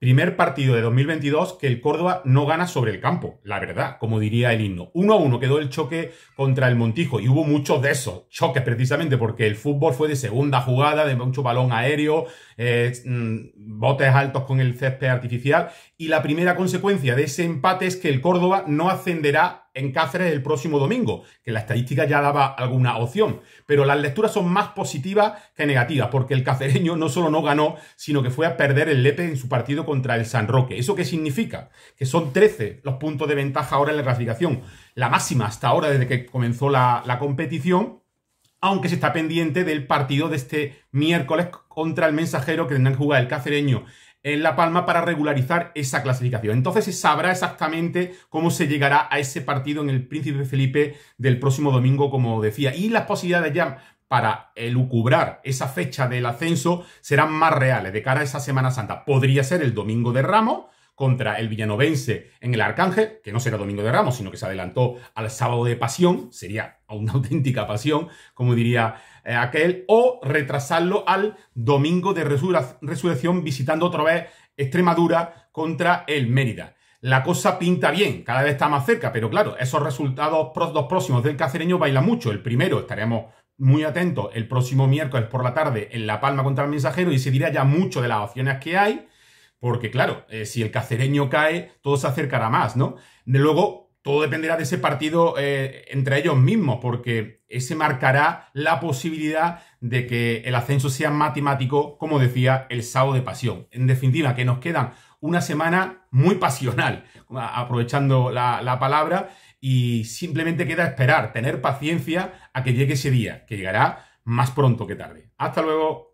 Primer partido de 2022 que el Córdoba no gana sobre el campo, la verdad, como diría el himno. Uno a uno quedó el choque contra el Montijo y hubo muchos de esos choques precisamente porque el fútbol fue de segunda jugada, de mucho balón aéreo, eh, mm, botes altos con el césped artificial y la primera consecuencia de ese empate es que el Córdoba no ascenderá en Cáceres el próximo domingo, que la estadística ya daba alguna opción. Pero las lecturas son más positivas que negativas, porque el cacereño no solo no ganó, sino que fue a perder el Lepe en su partido contra el San Roque. ¿Eso qué significa? Que son 13 los puntos de ventaja ahora en la clasificación, la máxima hasta ahora desde que comenzó la, competición aunque se está pendiente del partido de este miércoles contra el mensajero que tendrá que jugar el cacereño en La Palma para regularizar esa clasificación. Entonces se sabrá exactamente cómo se llegará a ese partido en el Príncipe Felipe del próximo domingo, como decía. Y las posibilidades ya para elucubrar esa fecha del ascenso serán más reales de cara a esa Semana Santa. Podría ser el domingo de Ramos, contra el villanovense en el Arcángel, que no será Domingo de Ramos, sino que se adelantó al sábado de pasión, sería una auténtica pasión, como diría eh, aquel, o retrasarlo al domingo de resurrección visitando otra vez Extremadura contra el Mérida. La cosa pinta bien, cada vez está más cerca, pero claro, esos resultados dos próximos del cacereño bailan mucho. El primero, estaremos muy atentos, el próximo miércoles por la tarde en La Palma contra el Mensajero y se dirá ya mucho de las opciones que hay. Porque claro, eh, si el cacereño cae, todo se acercará más, ¿no? De luego, todo dependerá de ese partido eh, entre ellos mismos, porque ese marcará la posibilidad de que el ascenso sea matemático, como decía, el sábado de pasión. En definitiva, que nos quedan una semana muy pasional, aprovechando la palabra, y simplemente queda esperar, tener paciencia a que llegue ese día, que llegará más pronto que tarde. Hasta luego.